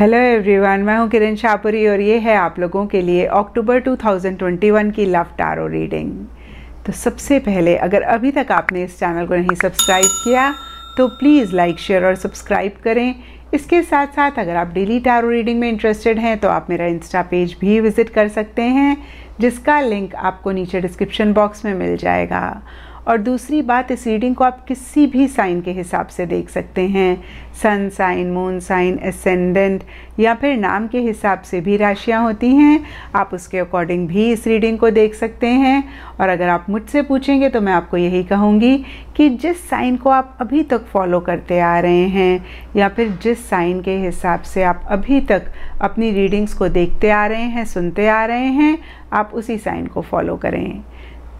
hello everyone मैं हूं किरण शाहपुरी और ये है आप लोगों के लिए अक्टूबर 2021 की लव टारो रीडिंग तो सबसे पहले अगर अभी तक आपने इस चैनल को नहीं सब्सक्राइब किया तो प्लीज़ लाइक शेयर और सब्सक्राइब करें इसके साथ साथ अगर आप डेली टारो रीडिंग में इंटरेस्टेड हैं तो आप मेरा इंस्टा पेज भी विज़िट कर सकते हैं जिसका लिंक आपको नीचे डिस्क्रिप्शन बॉक्स में मिल जाएगा और दूसरी बात इस रीडिंग को आप किसी भी साइन के हिसाब से देख सकते हैं sun sign moon sign ascendant या फिर नाम के हिसाब से भी राशियाँ होती हैं आप उसके अकॉर्डिंग भी इस रीडिंग को देख सकते हैं और अगर आप मुझसे पूछेंगे तो मैं आपको यही कहूँगी कि जिस साइन को आप अभी तक फॉलो करते आ रहे हैं या फिर जिस साइन के हिसाब से आप अभी तक अपनी रीडिंग्स को देखते आ रहे हैं सुनते आ रहे हैं आप उसी साइन को फॉलो करें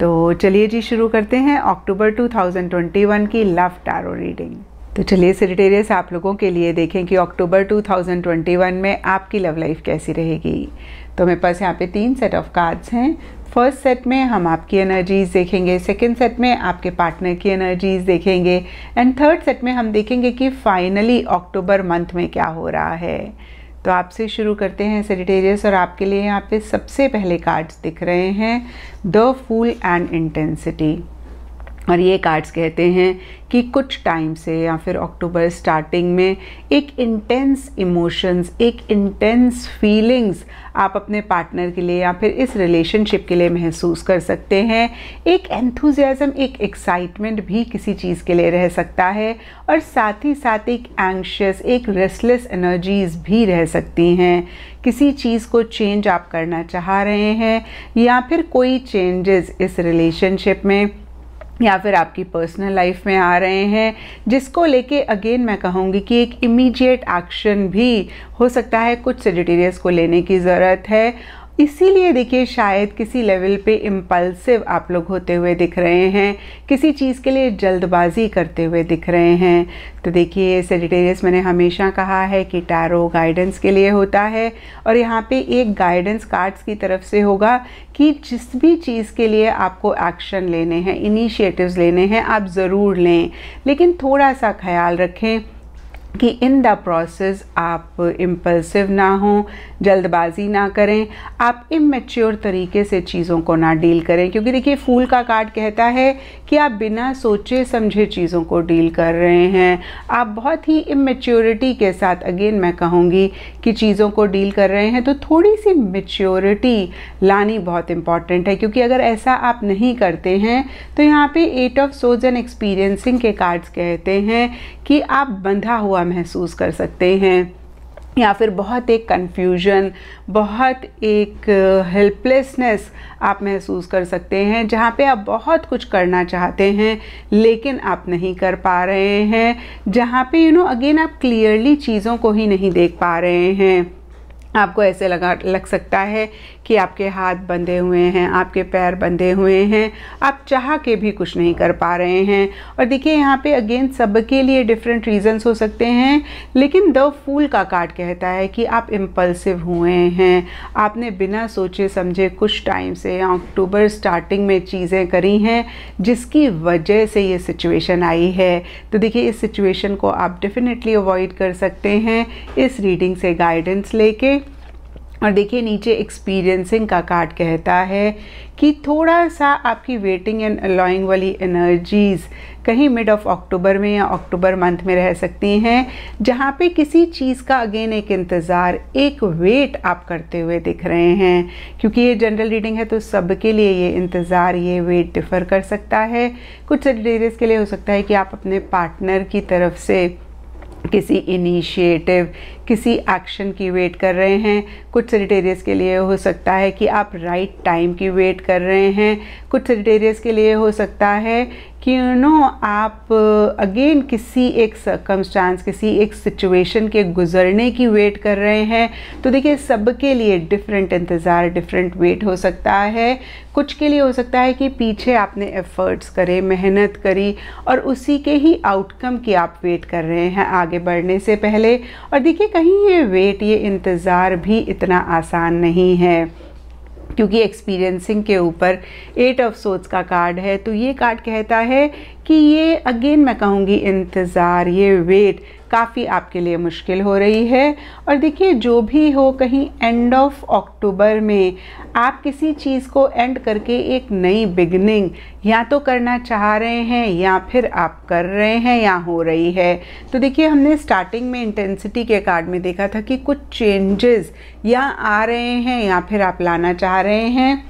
तो चलिए जी शुरू करते हैं अक्टूबर 2021 की लव टारो रीडिंग तो चलिए सेटेरियस आप लोगों के लिए देखें कि अक्टूबर 2021 में आपकी लव लाइफ कैसी रहेगी तो मेरे पास यहाँ पे तीन सेट ऑफ कार्ड्स हैं फर्स्ट सेट में हम आपकी एनर्जीज देखेंगे सेकंड सेट में आपके पार्टनर की एनर्जीज देखेंगे एंड थर्ड सेट में हम देखेंगे कि फाइनली अक्टूबर मंथ में क्या हो रहा है तो आपसे शुरू करते हैं सेटेरियस और आपके लिए यहाँ पे सबसे पहले कार्ड्स दिख रहे हैं द फूल एंड इंटेंसिटी और ये कार्ड्स कहते हैं कि कुछ टाइम से या फिर अक्टूबर स्टार्टिंग में एक इंटेंस इमोशंस एक इंटेंस फीलिंग्स आप अपने पार्टनर के लिए या फिर इस रिलेशनशिप के लिए महसूस कर सकते हैं एक एंथुजियाज़म एक एक्साइटमेंट भी किसी चीज़ के लिए रह सकता है और साथ ही साथ एक एंक्शस एक रेस्टलेस एनर्जीज भी रह सकती हैं किसी चीज़ को चेंज आप करना चाह रहे हैं या फिर कोई चेंजेस इस रिलेशनशिप में या फिर आपकी पर्सनल लाइफ में आ रहे हैं जिसको लेके अगेन मैं कहूँगी कि एक इमीडिएट एक्शन भी हो सकता है कुछ सेजिटेरियस को लेने की ज़रूरत है इसीलिए देखिए शायद किसी लेवल पे इम्पल्सिव आप लोग होते हुए दिख रहे हैं किसी चीज़ के लिए जल्दबाजी करते हुए दिख रहे हैं तो देखिए सेजिटेरियस मैंने हमेशा कहा है कि टैरो गाइडेंस के लिए होता है और यहाँ पे एक गाइडेंस कार्ड्स की तरफ से होगा कि जिस भी चीज़ के लिए आपको एक्शन लेने हैं इनिशिएटिव्स लेने हैं आप ज़रूर लें लेकिन थोड़ा सा ख्याल रखें कि इन द प्रोसेस आप इम्पल्सिव ना हो जल्दबाजी ना करें आप इमेच्योर तरीके से चीज़ों को ना डील करें क्योंकि देखिए फूल का कार्ड कहता है कि आप बिना सोचे समझे चीज़ों को डील कर रहे हैं आप बहुत ही इमेच्योरिटी के साथ अगेन मैं कहूँगी कि चीज़ों को डील कर रहे हैं तो थोड़ी सी मेच्योरिटी लानी बहुत इम्पॉर्टेंट है क्योंकि अगर ऐसा आप नहीं करते हैं तो यहाँ पे एट ऑफ सोज एंड एक्सपीरियंसिंग के कार्ड्स कहते हैं कि आप बंधा हुआ महसूस कर सकते हैं या फिर बहुत एक कन्फ्यूजन बहुत एक हेल्पलेसनेस आप महसूस कर सकते हैं जहाँ पे आप बहुत कुछ करना चाहते हैं लेकिन आप नहीं कर पा रहे हैं जहाँ पे यू नो अगेन आप क्लियरली चीज़ों को ही नहीं देख पा रहे हैं आपको ऐसे लगा लग सकता है कि आपके हाथ बंधे हुए हैं आपके पैर बंधे हुए हैं आप चाह के भी कुछ नहीं कर पा रहे हैं और देखिए यहाँ पे अगेन सबके लिए डिफरेंट रीजंस हो सकते हैं लेकिन द फूल का कार्ड कहता है कि आप इम्पल्सिव हुए हैं आपने बिना सोचे समझे कुछ टाइम से अक्टूबर स्टार्टिंग में चीज़ें करी हैं जिसकी वजह से ये सिचुएशन आई है तो देखिए इस सिचुएशन को आप डेफिनेटली अवॉइड कर सकते हैं इस रीडिंग से गाइडेंस लेके और देखिए नीचे एक्सपीरियंसिंग का कार्ड कहता है कि थोड़ा सा आपकी वेटिंग एंड अलॉइंग वाली एनर्जीज़ कहीं मिड ऑफ अक्टूबर में या अक्टूबर मंथ में रह सकती हैं जहाँ पे किसी चीज़ का अगेन एक इंतज़ार एक वेट आप करते हुए दिख रहे हैं क्योंकि ये जनरल रीडिंग है तो सबके लिए ये इंतज़ार ये वेट डिफ़र कर सकता है कुछ सेटेरियस के लिए हो सकता है कि आप अपने पार्टनर की तरफ से किसी इनिशिएटिव किसी एक्शन की वेट कर रहे हैं कुछ सेटेरियस के लिए हो सकता है कि आप राइट right टाइम की वेट कर रहे हैं कुछ सेटेरियस के लिए हो सकता है नो आप अगेन uh, किसी एक सर्कमस्टांस किसी एक सिचुएशन के गुजरने की वेट कर रहे हैं तो देखिए सबके लिए डिफरेंट इंतज़ार डिफरेंट वेट हो सकता है कुछ के लिए हो सकता है कि पीछे आपने एफ़र्ट्स करे मेहनत करी और उसी के ही आउटकम की आप वेट कर रहे हैं आगे बढ़ने से पहले और देखिए कहीं ये वेट ये इंतज़ार भी इतना आसान नहीं है क्योंकि एक्सपीरियंसिंग के ऊपर एट ऑफ सोच का कार्ड है तो ये कार्ड कहता है कि ये अगेन मैं कहूँगी इंतज़ार ये वेट काफ़ी आपके लिए मुश्किल हो रही है और देखिए जो भी हो कहीं एंड ऑफ अक्टूबर में आप किसी चीज़ को एंड करके एक नई बिगनिंग या तो करना चाह रहे हैं या फिर आप कर रहे हैं या हो रही है तो देखिए हमने स्टार्टिंग में इंटेंसिटी के कार्ड में देखा था कि कुछ चेंजेस या आ रहे हैं या फिर आप लाना चाह रहे हैं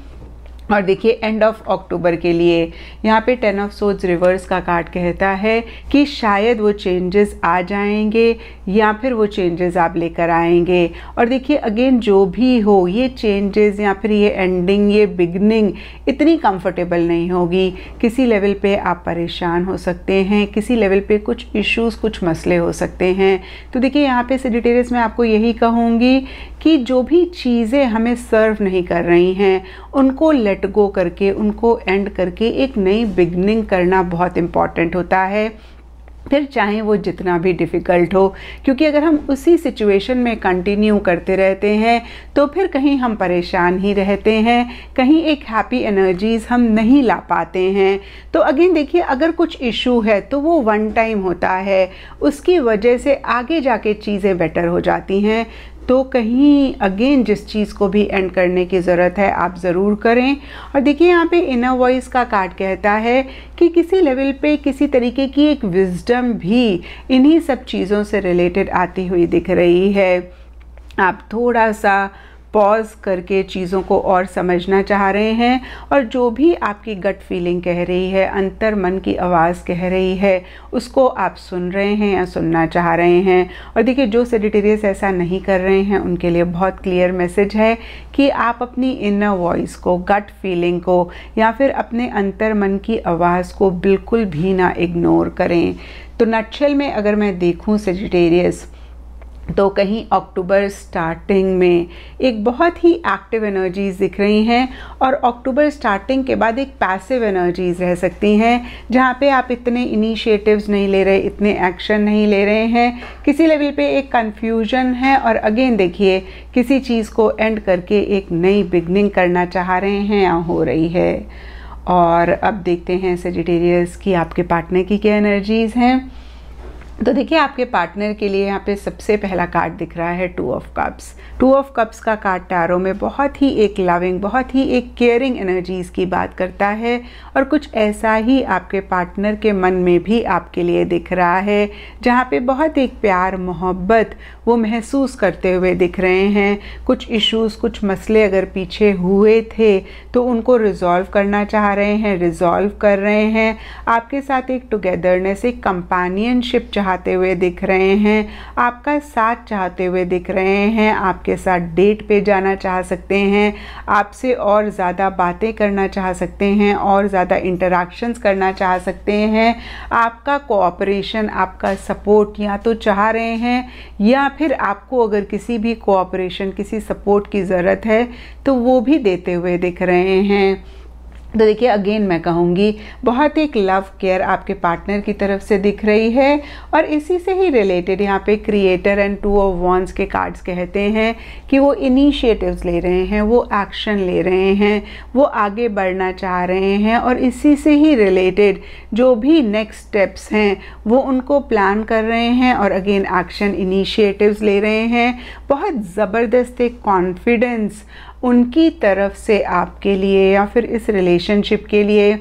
और देखिए एंड ऑफ अक्टूबर के लिए यहाँ पे टेन ऑफ सोच रिवर्स का कार्ड कहता है कि शायद वो चेंजेस आ जाएंगे या फिर वो चेंजेस आप लेकर आएंगे और देखिए अगेन जो भी हो ये चेंजेस या फिर ये एंडिंग ये बिगनिंग इतनी कंफर्टेबल नहीं होगी किसी लेवल पे आप परेशान हो सकते हैं किसी लेवल पे कुछ इश्यूज कुछ मसले हो सकते हैं तो देखिए यहाँ पे सेडिटेरियस में आपको यही कहूँगी कि जो भी चीज़ें हमें सर्व नहीं कर रही हैं उनको लेट लेट गो करके उनको एंड करके एक नई बिगनिंग करना बहुत इम्पॉर्टेंट होता है फिर चाहे वो जितना भी डिफ़िकल्ट हो क्योंकि अगर हम उसी सिचुएशन में कंटिन्यू करते रहते हैं तो फिर कहीं हम परेशान ही रहते हैं कहीं एक हैप्पी एनर्जीज़ हम नहीं ला पाते हैं तो अगेन देखिए अगर कुछ इशू है तो वो वन टाइम होता है उसकी वजह से आगे जाके चीज़ें बेटर हो जाती हैं तो कहीं अगेन जिस चीज़ को भी एंड करने की ज़रूरत है आप ज़रूर करें और देखिए यहाँ पे इनर वॉइस का कार्ड कहता है कि किसी लेवल पे किसी तरीके की एक विजडम भी इन्हीं सब चीज़ों से रिलेटेड आती हुई दिख रही है आप थोड़ा सा पॉज करके चीज़ों को और समझना चाह रहे हैं और जो भी आपकी गट फीलिंग कह रही है अंतर मन की आवाज़ कह रही है उसको आप सुन रहे हैं या सुनना चाह रहे हैं और देखिए जो सेडिटेरियस ऐसा नहीं कर रहे हैं उनके लिए बहुत क्लियर मैसेज है कि आप अपनी इनर वॉइस को गट फीलिंग को या फिर अपने अंतर मन की आवाज़ को बिल्कुल भी ना इग्नोर करें तो नक्षल में अगर मैं देखूँ सेजिटेरियस तो कहीं अक्टूबर स्टार्टिंग में एक बहुत ही एक्टिव एनर्जीज़ दिख रही हैं और अक्टूबर स्टार्टिंग के बाद एक पैसिव एनर्जीज़ रह सकती हैं जहाँ पे आप इतने इनिशिएटिव्स नहीं ले रहे इतने एक्शन नहीं ले रहे हैं किसी लेवल पे एक कंफ्यूजन है और अगेन देखिए किसी चीज़ को एंड करके एक नई बिगनिंग करना चाह रहे हैं या हो रही है और अब देखते हैं सेजिटेरियस की आपके पार्टनर की क्या एनर्जीज़ हैं तो देखिए आपके पार्टनर के लिए यहाँ पे सबसे पहला कार्ड दिख रहा है two of cups two of cups का कार्ड टैरो में बहुत ही एक लविंग बहुत ही एक केयरिंग एनर्जीज़ की बात करता है और कुछ ऐसा ही आपके पार्टनर के मन में भी आपके लिए दिख रहा है जहाँ पे बहुत एक प्यार मोहब्बत वो महसूस करते हुए दिख रहे हैं कुछ इश्यूज़ कुछ मसले अगर पीछे हुए थे तो उनको रिज़ॉल्व करना चाह रहे हैं रिज़ॉल्व कर रहे हैं आपके साथ एक टुगेदरनेस एक कंपानियनशिप चाहते हुए दिख रहे हैं आपका साथ चाहते हुए दिख रहे हैं आपके साथ डेट पे जाना चाह सकते हैं आपसे और ज़्यादा बातें करना चाह सकते हैं और ज़्यादा इंटरेक्शन करना चाह सकते हैं आपका कोऑपरेशन आपका सपोर्ट या तो चाह रहे हैं या फिर आपको अगर किसी भी कोऑपरेशन किसी सपोर्ट की ज़रूरत है तो वो भी देते हुए दिख रहे हैं तो देखिए अगेन मैं कहूँगी बहुत एक लव केयर आपके पार्टनर की तरफ से दिख रही है और इसी से ही रिलेटेड यहाँ पे creator and two of wands के कार्ड्स कहते हैं कि वो इनिशिएटिव्स ले रहे हैं वो एक्शन ले रहे हैं वो आगे बढ़ना चाह रहे हैं और इसी से ही रिलेटेड जो भी नेक्स्ट स्टेप्स हैं वो उनको प्लान कर रहे हैं और अगेन एक्शन इनिशिएटिव्स ले रहे हैं बहुत ज़बरदस्त एक कॉन्फिडेंस उनकी तरफ से आपके लिए या फिर इस रिलेशनशिप के लिए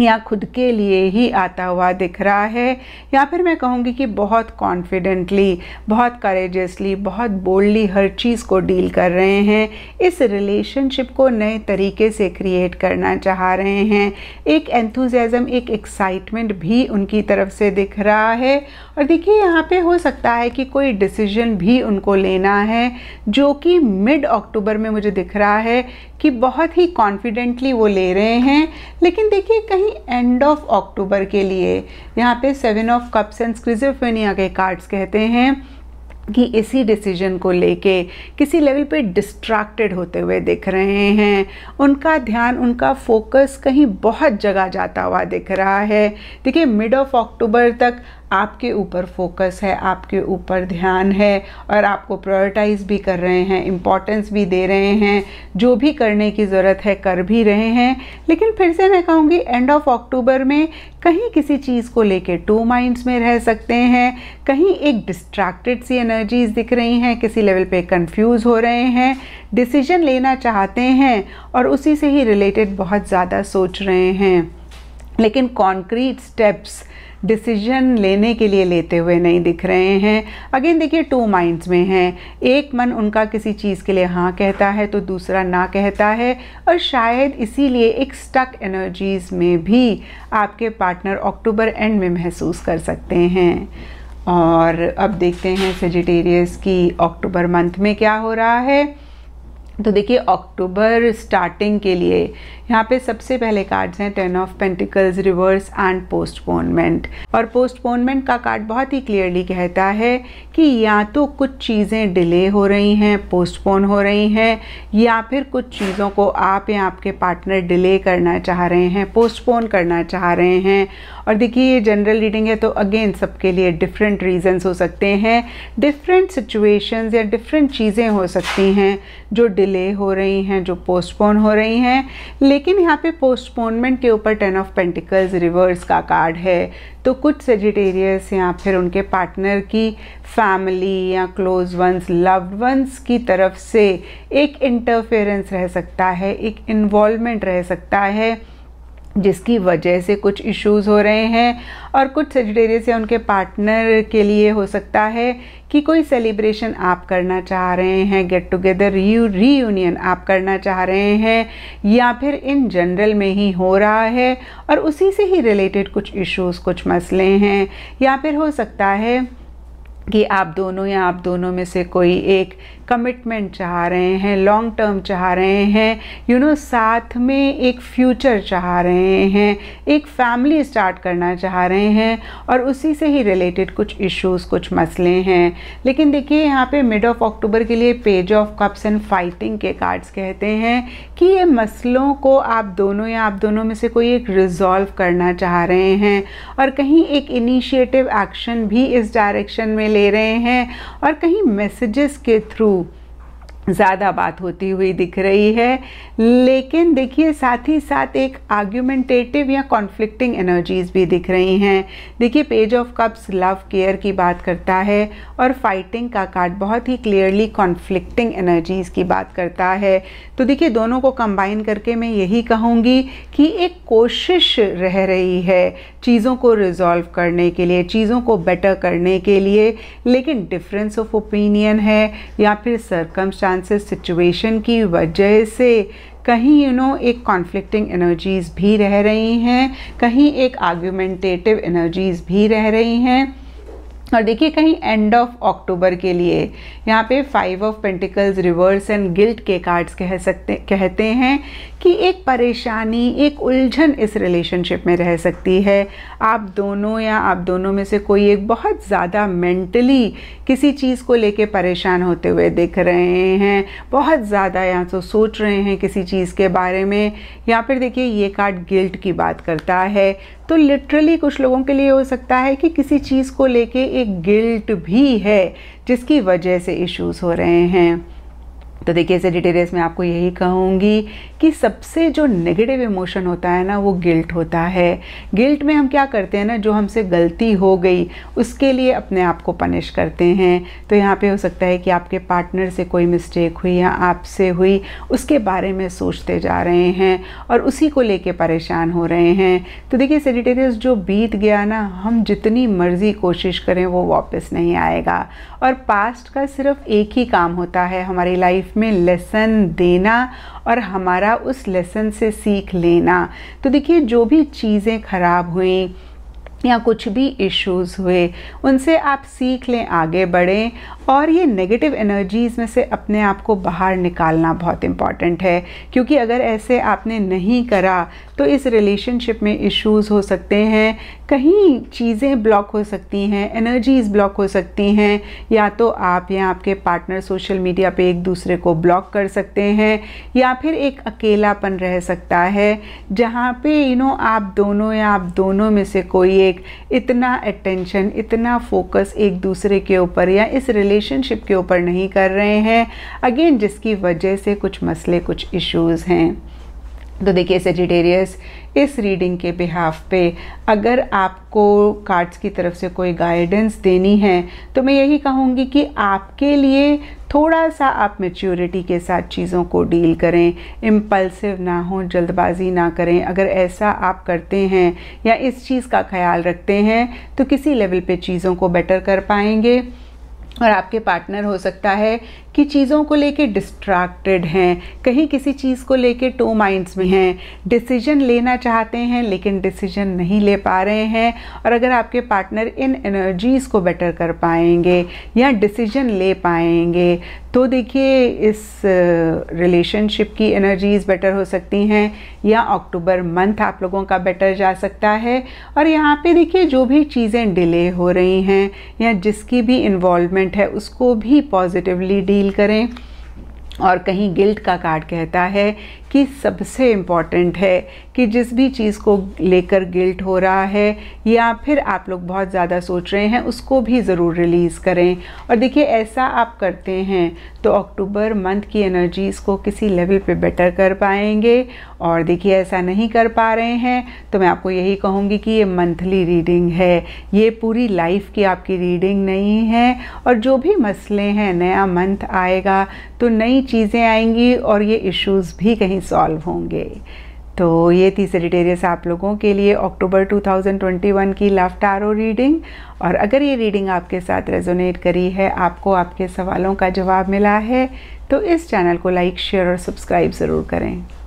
या खुद के लिए ही आता हुआ दिख रहा है या फिर मैं कहूँगी कि बहुत कॉन्फिडेंटली बहुत करेजसली बहुत बोल्डली हर चीज़ को डील कर रहे हैं इस रिलेशनशिप को नए तरीके से क्रिएट करना चाह रहे हैं एक एंथुजम एक एक्साइटमेंट भी उनकी तरफ से दिख रहा है और देखिए यहाँ पे हो सकता है कि कोई डिसीजन भी उनको लेना है जो कि मिड अक्टूबर में मुझे दिख रहा है कि बहुत ही कॉन्फिडेंटली वो ले रहे हैं लेकिन देखिए कहीं एंड ऑफ अक्टूबर के लिए यहाँ पे seven of cups and schizophrenia के कार्ड्स कहते हैं कि इसी डिसीजन को लेके किसी लेवल पे डिस्ट्रैक्टेड होते हुए दिख रहे हैं उनका ध्यान उनका फोकस कहीं बहुत जगह जाता हुआ दिख रहा है देखिए मिड ऑफ अक्टूबर तक आपके ऊपर फोकस है आपके ऊपर ध्यान है और आपको प्रायोरिटाइज़ भी कर रहे हैं इम्पोर्टेंस भी दे रहे हैं जो भी करने की ज़रूरत है कर भी रहे हैं लेकिन फिर से मैं कहूँगी एंड ऑफ अक्टूबर में कहीं किसी चीज़ को लेके टू माइंड्स में रह सकते हैं कहीं एक डिस्ट्रैक्टेड सी एनर्जीज दिख रही हैं किसी लेवल पे कंफ्यूज हो रहे हैं डिसीजन लेना चाहते हैं और उसी से ही रिलेटेड बहुत ज़्यादा सोच रहे हैं लेकिन कॉन्क्रीट स्टेप्स डिसीजन लेने के लिए लेते हुए नहीं दिख रहे हैं अगेन देखिए टू माइंड्स में हैं एक मन उनका किसी चीज़ के लिए हाँ कहता है तो दूसरा ना कहता है और शायद इसीलिए एक स्टक एनर्जीज़ में भी आपके पार्टनर अक्टूबर एंड में महसूस कर सकते हैं और अब देखते हैं सेजिटेरियस की अक्टूबर मंथ में क्या हो रहा है तो देखिए अक्टूबर स्टार्टिंग के लिए यहाँ पे सबसे पहले कार्ड्स हैं ten of pentacles reverse and postponement और पोस्टपोनमेंट का कार्ड बहुत ही क्लियरली कहता है कि या तो कुछ चीज़ें डिले हो रही हैं पोस्टपोन हो रही हैं या फिर कुछ चीज़ों को आप या आपके पार्टनर डिले करना चाह रहे हैं पोस्टपोन करना चाह रहे हैं और देखिए ये जनरल रीडिंग है तो अगेन सबके लिए डिफरेंट रीजंस हो सकते हैं डिफरेंट सिचुएशंस या डिफरेंट चीज़ें हो सकती हैं जो डिले डिले हो रही हैं जो पोस्टपोन हो रही हैं लेकिन यहाँ पे पोस्टपोनमेंट के ऊपर टेन ऑफ पेंटिकल्स रिवर्स का कार्ड है तो कुछ सेजिटेरियस या फिर उनके पार्टनर की फैमिली या क्लोज वंस लव्ड वंस की तरफ से एक इंटरफेरेंस रह सकता है एक इन्वॉल्वमेंट रह सकता है जिसकी वजह से कुछ इश्यूज हो रहे हैं और कुछ सेजिटेरियस या उनके पार्टनर के लिए हो सकता है कि कोई सेलिब्रेशन आप करना चाह रहे हैं गेट टुगेदर री रीयूनियन आप करना चाह रहे हैं या फिर इन जनरल में ही हो रहा है और उसी से ही रिलेटेड कुछ इश्यूज कुछ मसले हैं या फिर हो सकता है कि आप दोनों या आप दोनों में से कोई एक कमिटमेंट चाह रहे हैं लॉन्ग टर्म चाह रहे हैं यू नो साथ में एक फ्यूचर चाह रहे हैं एक फैमिली स्टार्ट करना चाह रहे हैं और उसी से ही रिलेटेड कुछ इश्यूज कुछ मसले हैं लेकिन देखिए यहाँ पे मिड ऑफ अक्टूबर के लिए page of cups and fighting के कार्ड्स कहते हैं कि ये मसलों को आप दोनों या आप दोनों में से कोई एक रिजॉल्व करना चाह रहे हैं और कहीं एक इनिशिएटिव एक्शन भी इस डायरेक्शन में ले रहे हैं और कहीं मैसेजेस के थ्रू ज़्यादा बात होती हुई दिख रही है लेकिन देखिए साथ ही साथ एक आर्ग्यूमेंटेटिव या कॉन्फ्लिक्टिंग एनर्जीज भी दिख रही हैं देखिए page of cups love care की बात करता है और फाइटिंग का कार्ड बहुत ही क्लियरली कॉन्फ्लिक्टिंग एनर्जीज की बात करता है तो देखिए दोनों को कंबाइन करके मैं यही कहूँगी कि एक कोशिश रह रही है चीज़ों को रिजॉल्व करने के लिए चीज़ों को बेटर करने के लिए लेकिन डिफरेंस ऑफ ओपिनियन है या फिर सरकम सिचुएशन की वजह से कहीं यू you नो know, एक कॉन्फ्लिक्टिंग एनर्जीज़ भी रह रही हैं कहीं एक आर्ग्यूमेंटेटिव एनर्जीज़ भी रह रही हैं और देखिए कहीं एंड ऑफ अक्टूबर के लिए यहाँ पे five of pentacles reverse and guilt के कार्ड्स कह सकते कहते हैं कि एक परेशानी एक उलझन इस रिलेशनशिप में रह सकती है आप दोनों या आप दोनों में से कोई एक बहुत ज़्यादा मेंटली किसी चीज़ को लेके परेशान होते हुए दिख रहे हैं बहुत ज़्यादा या तो सोच रहे हैं किसी चीज़ के बारे में या फिर देखिए ये कार्ड गिल्ट की बात करता है तो लिटरली कुछ लोगों के लिए हो सकता है कि किसी चीज़ को लेके एक गिल्ट भी है जिसकी वजह से इश्यूज़ हो रहे हैं तो देखिए सेजिटेरियस में आपको यही कहूँगी कि सबसे जो नेगेटिव इमोशन होता है ना वो गिल्ट होता है गिल्ट में हम क्या करते हैं ना जो हमसे गलती हो गई उसके लिए अपने आप को पनिश करते हैं तो यहाँ पे हो सकता है कि आपके पार्टनर से कोई मिस्टेक हुई या आपसे हुई उसके बारे में सोचते जा रहे हैं और उसी को लेके परेशान हो रहे हैं तो देखिए सेजिटेरियस जो बीत गया ना हम जितनी मर्ज़ी कोशिश करें वो वापस नहीं आएगा और पास्ट का सिर्फ एक ही काम होता है हमारी लाइफ लाइफ में लेसन देना और हमारा उस लेसन से सीख लेना तो देखिए जो भी चीज़ें खराब हुई या कुछ भी इश्यूज़ हुए उनसे आप सीख लें आगे बढ़ें और ये नेगेटिव एनर्जीज़ में से अपने आप को बाहर निकालना बहुत इम्पॉर्टेंट है क्योंकि अगर ऐसे आपने नहीं करा तो इस रिलेशनशिप में इश्यूज हो सकते हैं कहीं चीज़ें ब्लॉक हो सकती हैं एनर्जीज़ ब्लॉक हो सकती हैं या तो आप या आपके पार्टनर सोशल मीडिया पे एक दूसरे को ब्लॉक कर सकते हैं या फिर एक अकेलापन रह सकता है जहाँ पे यू नो आप दोनों या आप दोनों में से कोई एक इतना अटेंशन इतना फोकस एक दूसरे के ऊपर या इस रिले रिलेशनशिप के ऊपर नहीं कर रहे हैं अगेन जिसकी वजह से कुछ मसले कुछ इश्यूज़ हैं तो देखिए सेजिटेरियस इस रीडिंग के बिहाफ पे अगर आपको कार्ड्स की तरफ से कोई गाइडेंस देनी है तो मैं यही कहूँगी कि आपके लिए थोड़ा सा आप मेच्योरिटी के साथ चीज़ों को डील करें इम्पल्सिव ना हो जल्दबाजी ना करें अगर ऐसा आप करते हैं या इस चीज़ का ख्याल रखते हैं तो किसी लेवल पे चीज़ों को बेटर कर पाएंगे और आपके पार्टनर हो सकता है कि चीज़ों को लेके डिस्ट्रैक्टेड हैं कहीं किसी चीज़ को लेके टू माइंड्स में हैं डिसीजन लेना चाहते हैं लेकिन डिसीजन नहीं ले पा रहे हैं और अगर आपके पार्टनर इन एनर्जीज़ को बेटर कर पाएंगे या डिसीजन ले पाएंगे तो देखिए इस रिलेशनशिप की एनर्जीज़ बेटर हो सकती हैं या अक्टूबर मंथ आप लोगों का बेटर जा सकता है और यहाँ पे देखिए जो भी चीज़ें डिले हो रही हैं या जिसकी भी इन्वॉल्वमेंट है उसको भी पॉजिटिवली डील फील करें और कहीं गिल्ट का कार्ड कहता है कि सबसे इम्पॉर्टेंट है कि जिस भी चीज़ को लेकर गिल्ट हो रहा है या फिर आप लोग बहुत ज़्यादा सोच रहे हैं उसको भी ज़रूर रिलीज़ करें और देखिए ऐसा आप करते हैं तो अक्टूबर मंथ की एनर्जीज़ को किसी लेवल पे बेटर कर पाएंगे और देखिए ऐसा नहीं कर पा रहे हैं तो मैं आपको यही कहूँगी कि ये मंथली रीडिंग है ये पूरी लाइफ की आपकी रीडिंग नहीं है और जो भी मसले हैं नया मंथ आएगा तो नई चीज़ें आएंगी और ये इश्यूज़ भी कहीं सॉल्व होंगे तो ये थी सेजिटेरियस आप लोगों के लिए अक्टूबर 2021 की लव टारो रीडिंग और अगर ये रीडिंग आपके साथ रेजोनेट करी है आपको आपके सवालों का जवाब मिला है तो इस चैनल को लाइक शेयर और सब्सक्राइब ज़रूर करें